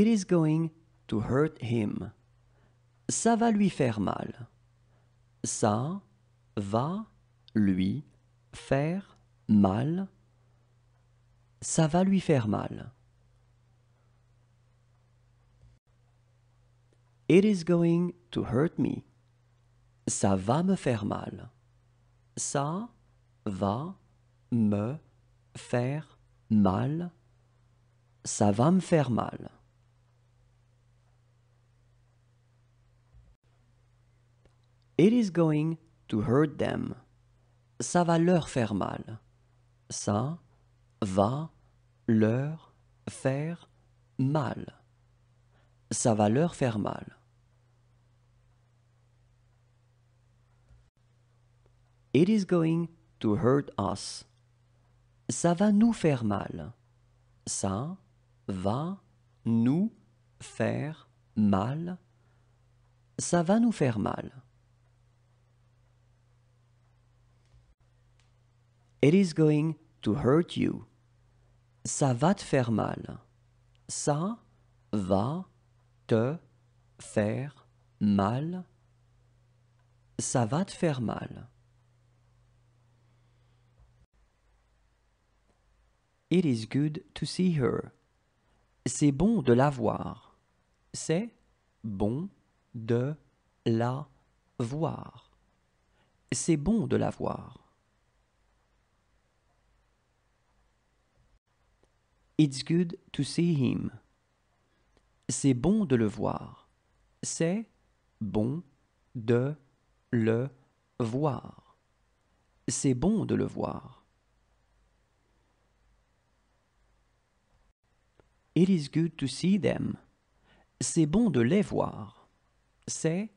It is going to hurt him. Ça va lui faire mal. Ça va lui faire mal. Ça va lui faire mal. It is going to hurt me. Ça va me faire mal. Ça va me faire mal. Ça va me faire mal. It is going to hurt them. Ça va leur faire mal. Ça va leur faire mal. Ça faire mal. It is going to hurt us. Ça va nous faire mal. Ça va nous faire mal. Ça va nous faire mal. It is going to hurt you. Ça va te faire mal. Ça va te faire mal. Ça va te faire mal. It is good to see her. C'est bon de la voir. C'est bon de la voir. C'est bon de la voir. It's good to see him. C'est bon de le voir. C'est bon de le voir. C'est bon de le voir. It is good to see them. C'est bon de les voir. C'est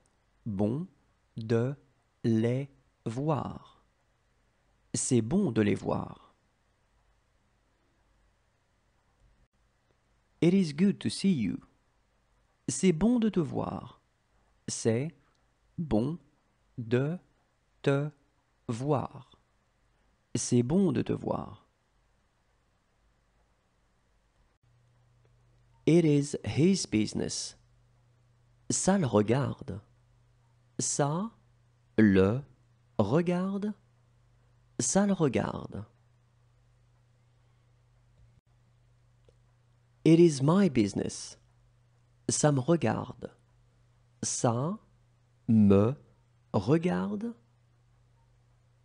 bon de les voir. C'est bon de les voir. It is good to see you. C'est bon de te voir. C'est bon de te voir. C'est bon de te voir. It is his business. Ça le regarde. Ça le regarde. Ça le regarde. It is my business. Ça me regarde. Ça me regarde.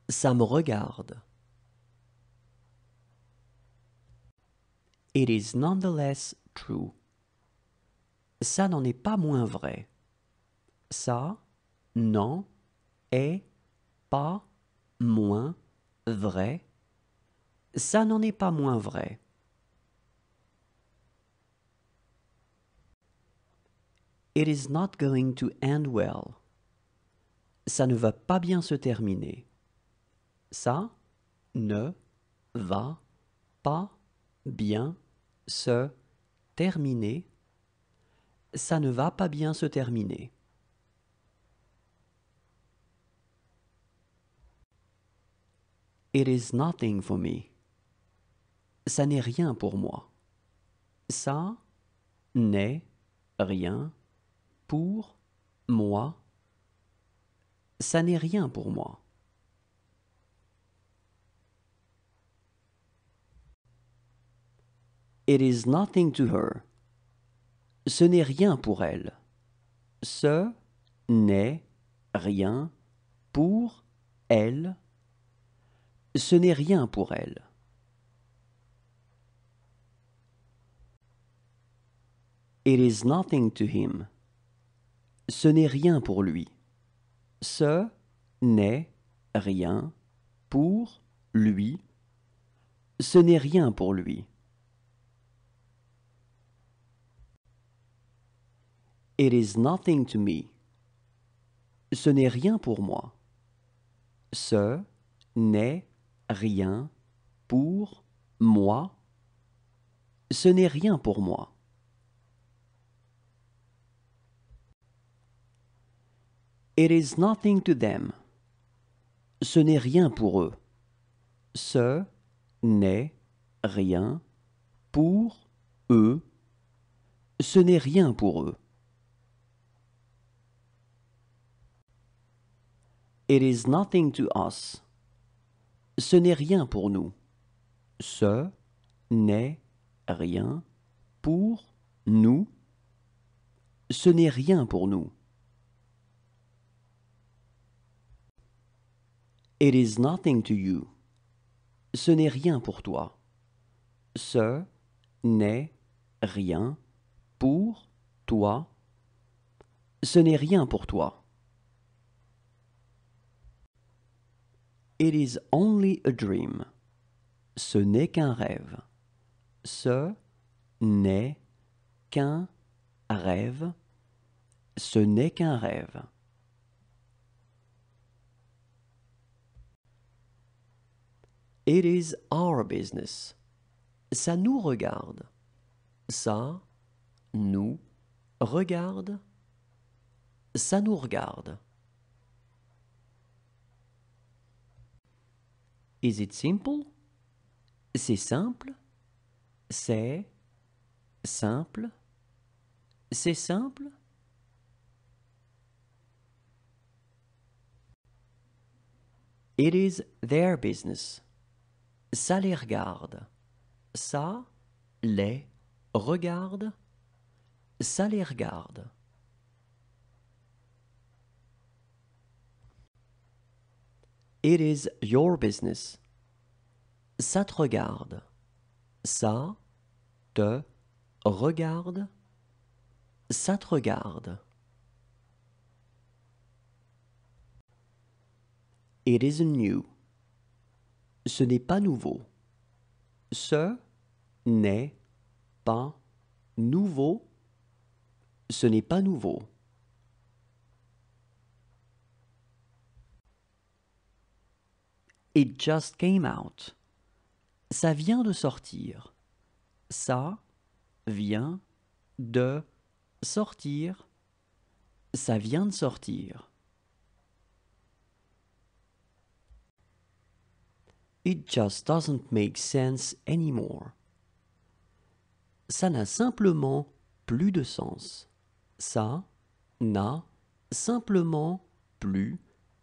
Ça me regarde. It is nonetheless true. Ça n'en est pas moins vrai. Ça n'en est pas moins vrai. Ça n'en est pas moins vrai. It is not going to end well. Ça ne va pas bien se terminer. Ça ne va pas bien se terminer. Ça ne va pas bien se terminer. It is nothing for me. Ça n'est rien pour moi. Ça n'est rien pour moi, ça n'est rien pour moi. It is nothing to her. Ce n'est rien pour elle. Ce n'est rien pour elle. It is nothing to him ce n'est rien pour lui. Ce n'est rien pour lui. Ce n'est rien pour lui. It is nothing to me. Ce n'est rien pour moi. Ce n'est rien pour moi. Ce n'est rien pour moi. It is nothing to them. Ce n'est rien pour eux. Ce n'est rien pour eux. Ce n'est rien pour eux. It is nothing to us. Ce n'est rien pour nous. Ce n'est rien pour nous. Ce n'est rien pour nous. It is nothing to you. Ce n'est rien pour toi. Ce n'est rien pour toi. Ce n'est rien pour toi. It is only a dream. Ce n'est qu'un rêve. Ce n'est qu'un rêve. Ce n'est qu'un rêve. It is our business. Ça nous regarde. Ça nous regarde. Ça nous regarde. Is it simple? C'est simple. C'est simple. C'est simple. It is their business. Ça les regarde. Ça les regarde. Ça les regarde. It is your business. Ça te regarde. Ça te regarde. Ça te regarde. It is new. Ce n'est pas nouveau. Ce n'est pas nouveau. Ce n'est pas nouveau. It just came out. Ça vient de sortir. Ça vient de sortir. Ça vient de sortir. It just doesn't make sense anymore. Ça n'a simplement plus de sens. Ça n'a simplement plus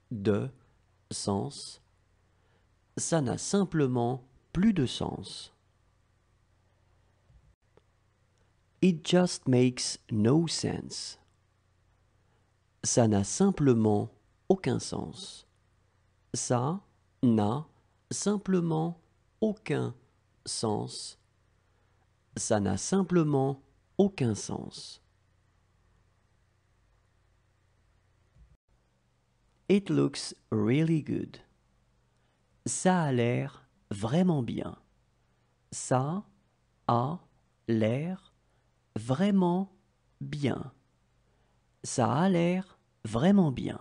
de sens. Ça n'a simplement plus de sens. It just makes no sense. Ça n'a simplement aucun sens. Ça n'a simplement aucun sens. Ça n'a simplement aucun sens. It looks really good. Ça a l'air vraiment bien. Ça a l'air vraiment bien. Ça a l'air vraiment bien.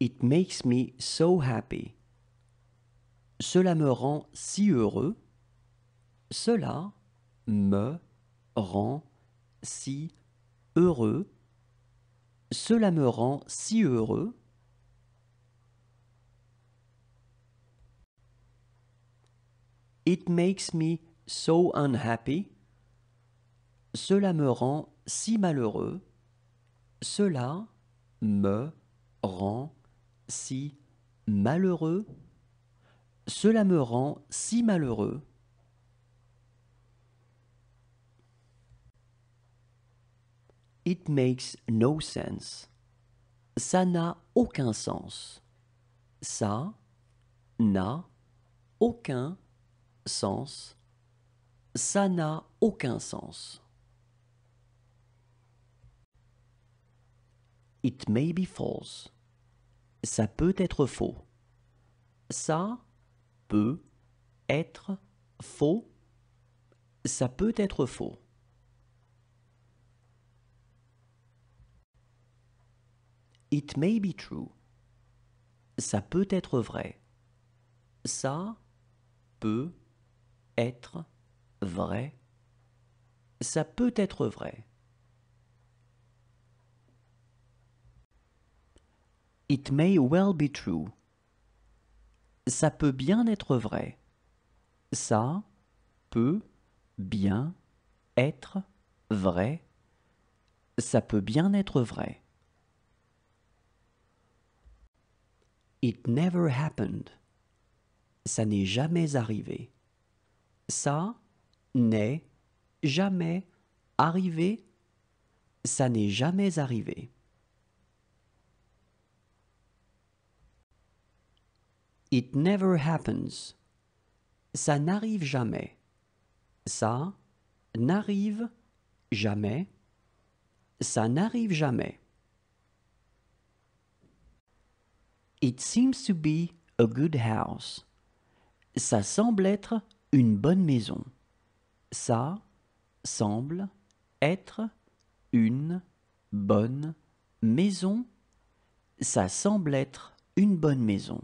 It makes me so happy. Cela me rend si heureux. Cela me rend si heureux. Cela me rend si heureux. It makes me so unhappy. Cela me rend si malheureux. Cela me rend si malheureux, cela me rend si malheureux. It makes no sense. Ça n'a aucun sens. Ça n'a aucun sens. Ça n'a aucun sens. It may be false. Ça peut être faux. Ça peut être faux. Ça peut être faux. It may be true. Ça peut être vrai. Ça peut être vrai. Ça peut être vrai. It may well be true. Ça peut bien être vrai. Ça peut bien être vrai. Ça peut bien être vrai. It never happened. Ça n'est jamais arrivé. Ça n'est jamais arrivé. Ça n'est jamais arrivé. It never happens. Ça n'arrive jamais. Ça n'arrive jamais. Ça n'arrive jamais. It seems to be a good house. Ça semble être une bonne maison. Ça semble être une bonne maison. Ça semble être une bonne maison.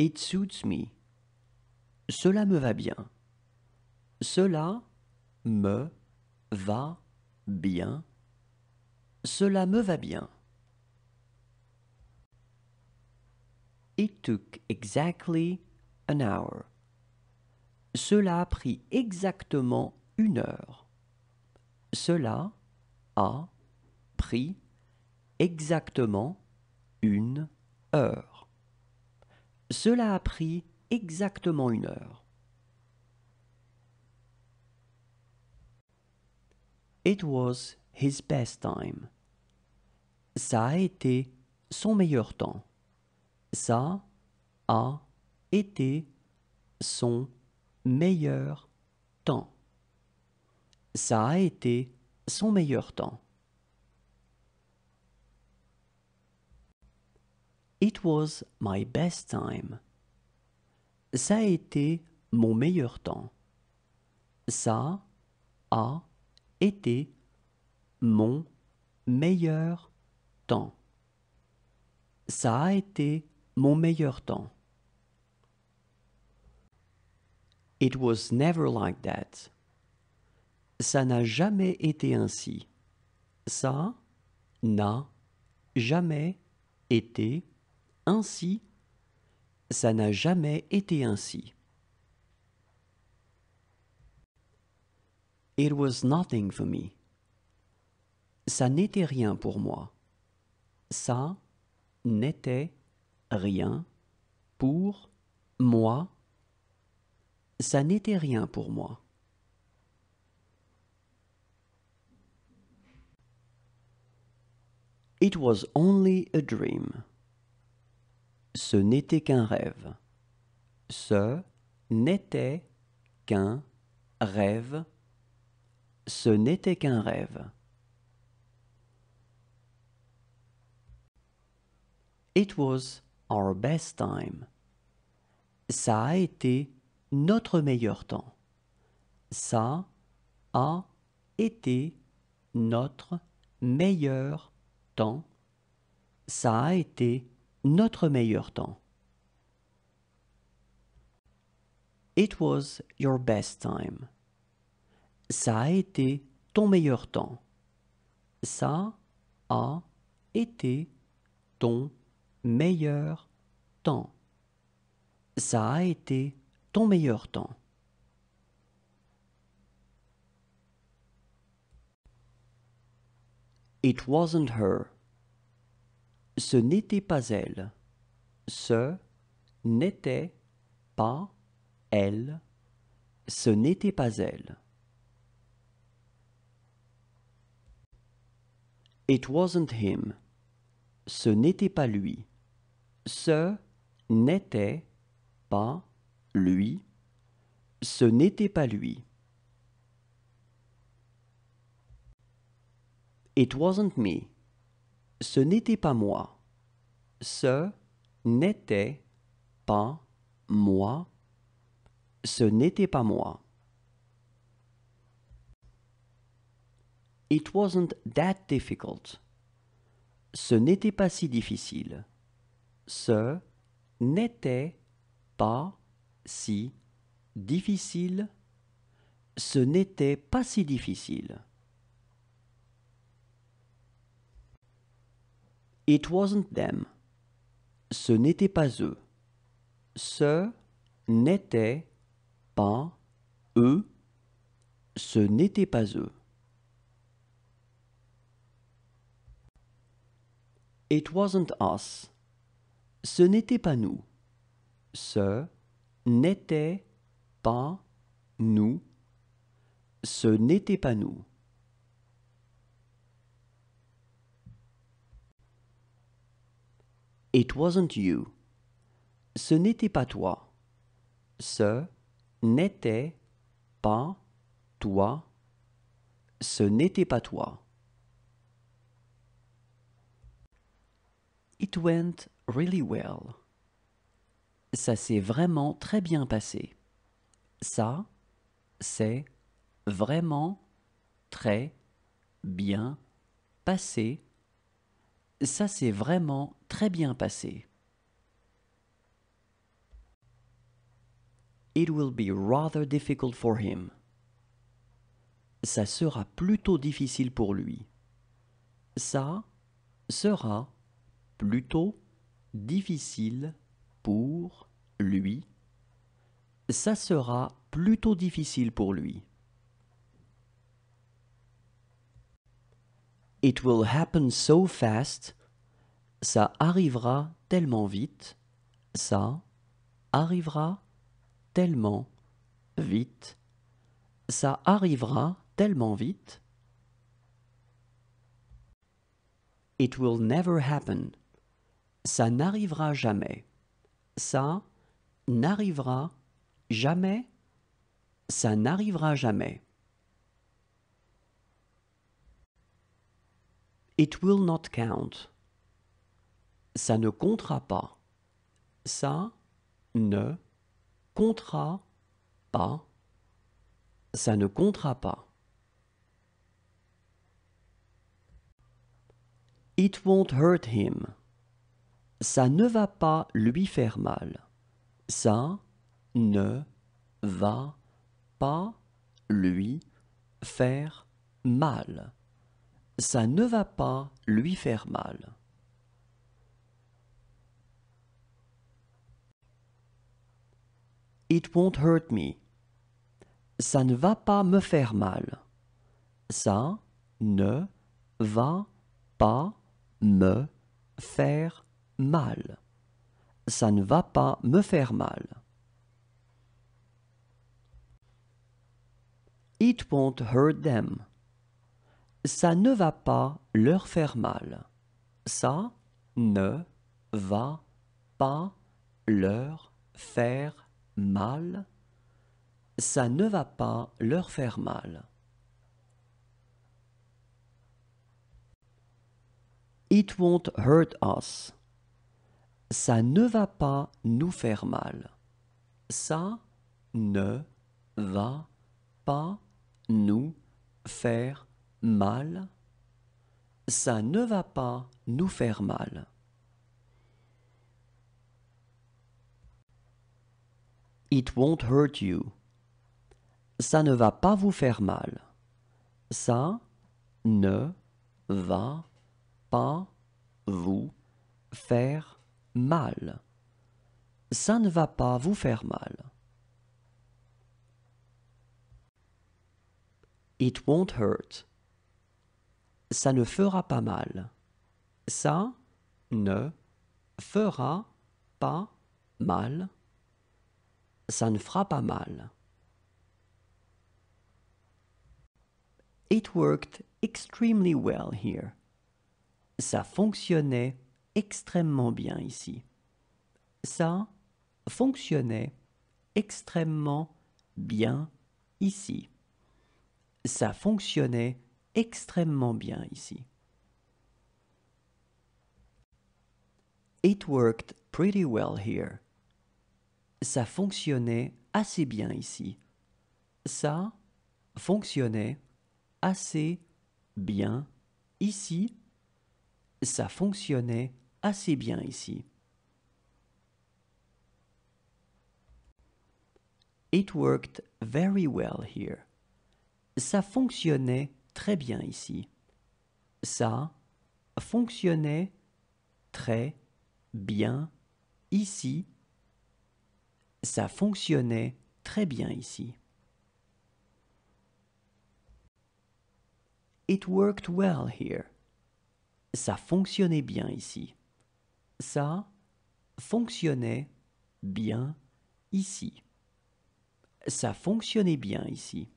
It suits me. Cela me va bien. Cela me va bien. Cela me va bien. It took exactly an hour. Cela a pris exactement une heure. Cela a pris exactement une heure. Cela a pris exactement une heure. It was his best time. Ça a été son meilleur temps. Ça a été son meilleur temps. Ça a été son meilleur temps. It was my best time. Ça a été mon meilleur temps. Ça a été mon meilleur temps. Ça a été mon meilleur temps. It was never like that. Ça n'a jamais été ainsi. Ça n'a jamais été ainsi, ça n'a jamais été ainsi. It was nothing for me. Ça n'était rien pour moi. Ça n'était rien pour moi. Ça n'était rien pour moi. It was only a dream. Ce n'était qu'un rêve. Ce n'était qu'un rêve. Ce n'était qu'un rêve. It was our best time. Ça a été notre meilleur temps. Ça a été notre meilleur temps. Ça a été notre meilleur temps. It was your best time. Ça a été ton meilleur temps. Ça a été ton meilleur temps. Ça a été ton meilleur temps. It wasn't her. Ce n'était pas elle. Ce n'était pas elle. Ce n'était pas elle. It wasn't him. Ce n'était pas lui. Ce n'était pas lui. Ce n'était pas lui. It wasn't me. Ce n'était pas moi. Ce n'était pas moi. Ce n'était pas moi. It wasn't that difficult. Ce n'était pas si difficile. Ce n'était pas si difficile. Ce n'était pas si difficile. It wasn't them. Ce n'était pas eux. Ce n'était pas eux. Ce n'était pas eux. It wasn't us. Ce n'était pas nous. Ce n'était pas nous. Ce n'était pas nous. It wasn't you. Ce n'était pas toi. Ce n'était pas toi. Ce n'était pas toi. It went really well. Ça s'est vraiment très bien passé. Ça, s'est vraiment très bien passé ça s'est vraiment très bien passé. It will be rather difficult for him. Ça sera plutôt difficile pour lui. Ça sera plutôt difficile pour lui. Ça sera plutôt difficile pour lui. It will happen so fast. Ça arrivera tellement vite. Ça arrivera tellement vite. Ça arrivera tellement vite. It will never happen. Ça n'arrivera jamais. Ça n'arrivera jamais. Ça n'arrivera jamais. It will not count. Ça ne comptera pas. Ça ne comptera pas. Ça ne comptera pas. It won't hurt him. Ça ne va pas lui faire mal. Ça ne va pas lui faire mal ça ne va pas lui faire mal. It won't hurt me. Ça ne va pas me faire mal. Ça ne va pas me faire mal. Ça ne va pas me faire mal. It won't hurt them. Ça ne va pas leur faire mal. Ça ne va pas leur faire mal. Ça ne va pas leur faire mal. It won't hurt us. Ça ne va pas nous faire mal. Ça ne va pas nous faire mal, ça ne va pas nous faire mal. It won't hurt you. Ça ne va pas vous faire mal. Ça ne va pas vous faire mal. Ça ne va pas vous faire mal. It won't hurt ça ne fera pas mal. Ça ne fera pas mal. Ça ne fera pas mal. It worked extremely well here. Ça fonctionnait extrêmement bien ici. Ça fonctionnait extrêmement bien ici. Ça fonctionnait extrêmement bien ici. It worked pretty well here. Ça fonctionnait assez bien ici. Ça fonctionnait assez bien ici. Ça fonctionnait assez bien ici. It worked very well here. Ça fonctionnait très bien ici. Ça fonctionnait très bien ici. Ça fonctionnait très bien ici. It worked well here. Ça fonctionnait bien ici. Ça fonctionnait bien ici. Ça fonctionnait bien ici.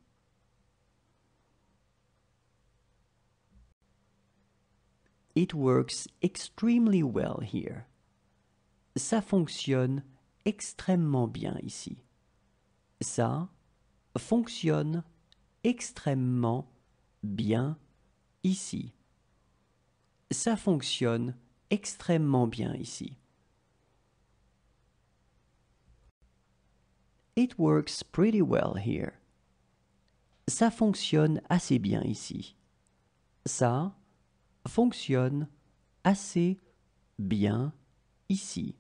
It works extremely well here. Ça fonctionne extrêmement bien ici. Ça fonctionne extrêmement bien ici. Ça fonctionne extrêmement bien ici. It works pretty well here. Ça fonctionne assez bien ici. Ça fonctionne assez bien ici.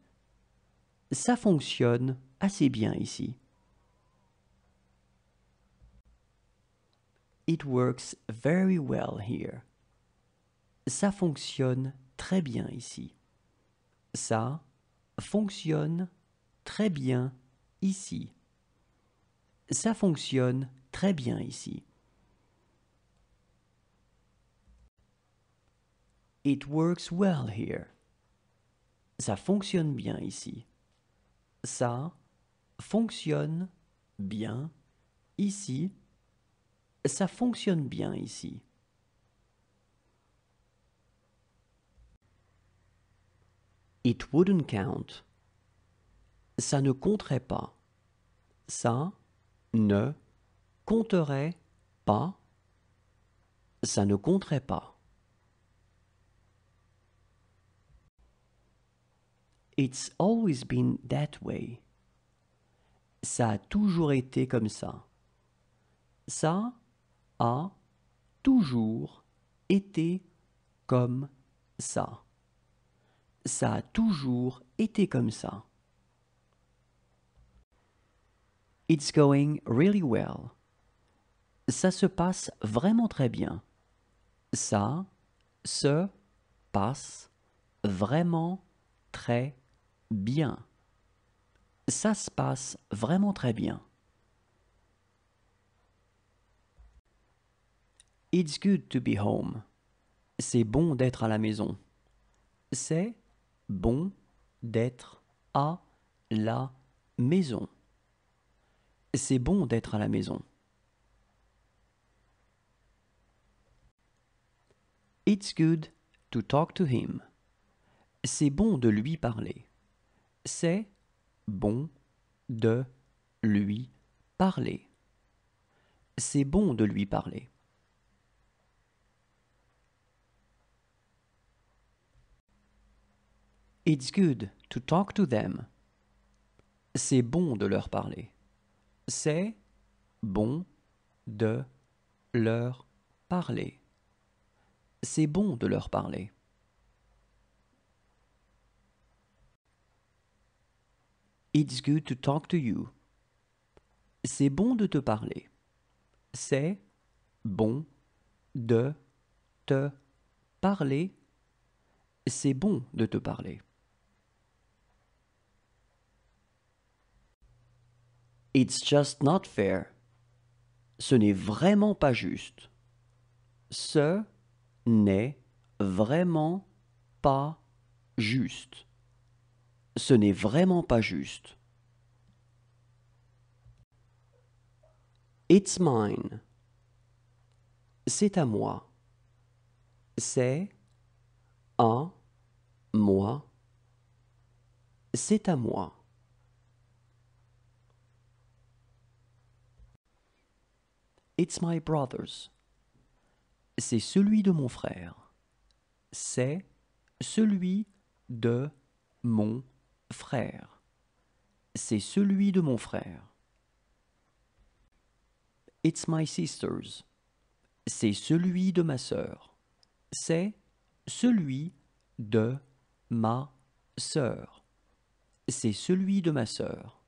Ça fonctionne assez bien ici. It works very well here. Ça fonctionne très bien ici. Ça fonctionne très bien ici. Ça fonctionne très bien ici. It works well here. Ça fonctionne bien ici. Ça fonctionne bien ici. Ça fonctionne bien ici. It wouldn't count. Ça ne compterait pas. Ça ne compterait pas. Ça ne compterait pas. It's always been that way. Ça a toujours été comme ça. Ça a toujours été comme ça. Ça a toujours été comme ça. It's going really well. Ça se passe vraiment très bien. Ça se passe vraiment très bien bien. Ça se passe vraiment très bien. It's good to be home. C'est bon d'être à la maison. C'est bon d'être à la maison. C'est bon d'être à la maison. It's good to talk to him. C'est bon de lui parler c'est bon de lui parler. C'est bon de lui parler. It's good to talk to them. C'est bon de leur parler. C'est bon de leur parler. C'est bon de leur parler. It's good to talk to you. C'est bon de te parler. C'est bon de te parler. C'est bon de te parler. It's just not fair. Ce n'est vraiment pas juste. Ce n'est vraiment pas juste ce n'est vraiment pas juste. It's mine. C'est à moi. C'est à moi. C'est à moi. It's my brother's. C'est celui de mon frère. C'est celui de mon frère. C'est celui de mon frère. It's my sister's. C'est celui de ma sœur. C'est celui de ma sœur. C'est celui de ma sœur.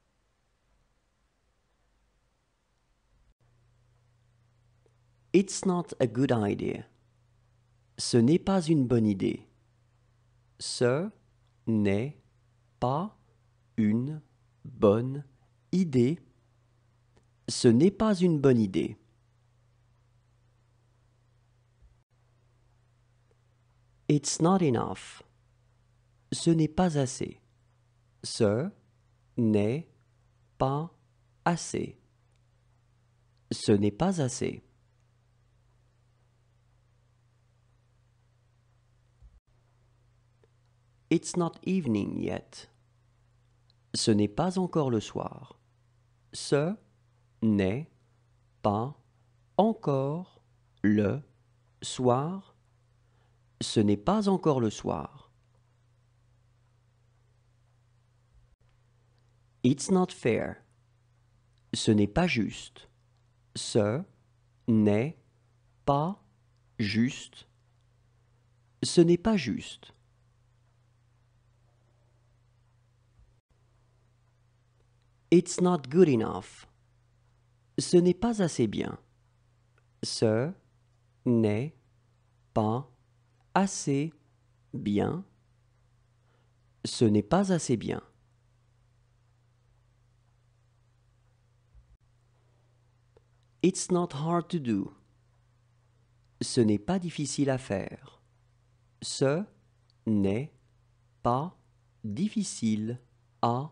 It's not a good idea. Ce n'est pas une bonne idée. Ce n'est pas pas une bonne idée. Ce n'est pas une bonne idée. It's not enough. Ce n'est pas assez. Ce n'est pas assez. Ce n'est pas assez. It's not evening yet. Ce n'est pas encore le soir. Ce n'est pas encore le soir. Ce n'est pas encore le soir. It's not fair. Ce n'est pas juste. Ce n'est pas juste. Ce n'est pas juste. It's not good enough. Ce n'est pas assez bien. Ce n'est pas assez bien. Ce n'est pas assez bien. It's not hard to do. Ce n'est pas difficile à faire. Ce n'est pas difficile à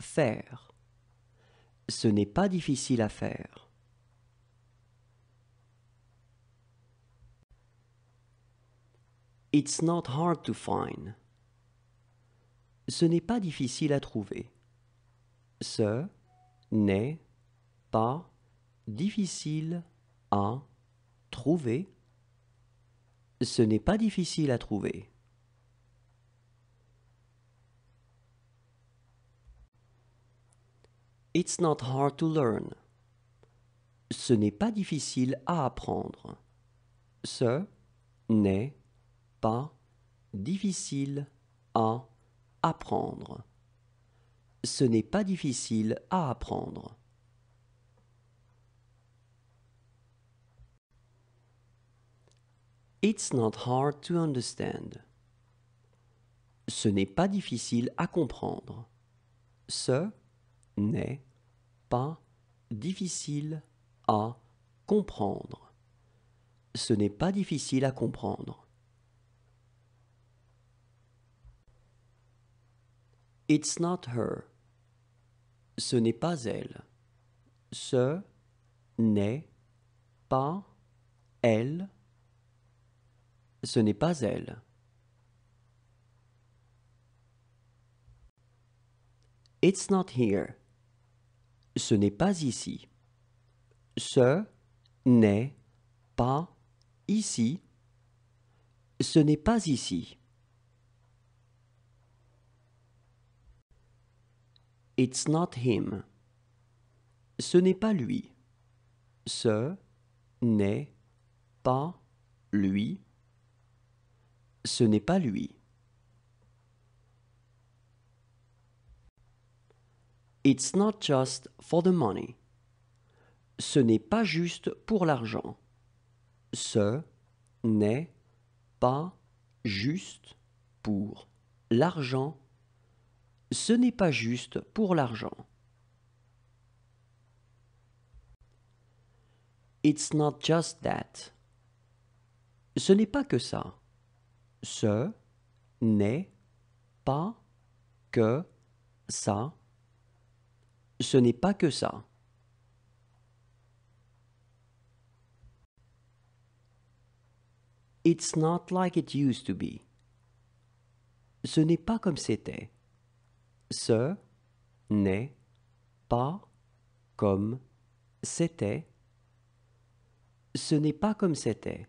faire. Ce n'est pas difficile à faire. It's not hard to find. Ce n'est pas difficile à trouver. Ce n'est pas difficile à trouver. Ce n'est pas difficile à trouver. It's not hard to learn. Ce n'est pas difficile à apprendre. Ce n'est pas difficile à apprendre. Ce n'est pas difficile à apprendre. It's not hard to understand. Ce n'est pas difficile à comprendre. Ce n'est pas difficile à comprendre. Ce n'est pas difficile à comprendre. It's not her. Ce n'est pas elle. Ce n'est pas elle. Ce n'est pas elle. It's not here ce n'est pas ici. Ce n'est pas ici. Ce n'est pas ici. It's not him. Ce n'est pas lui. Ce n'est pas lui. Ce n'est pas lui. It's not just for the money. Ce n'est pas juste pour l'argent. Ce n'est pas juste pour l'argent. Ce n'est pas juste pour l'argent. It's not just that. Ce n'est pas que ça. Ce n'est pas que ça ce n'est pas que ça. It's not like it used to be. Ce n'est pas comme c'était. Ce n'est pas comme c'était. Ce n'est pas comme c'était.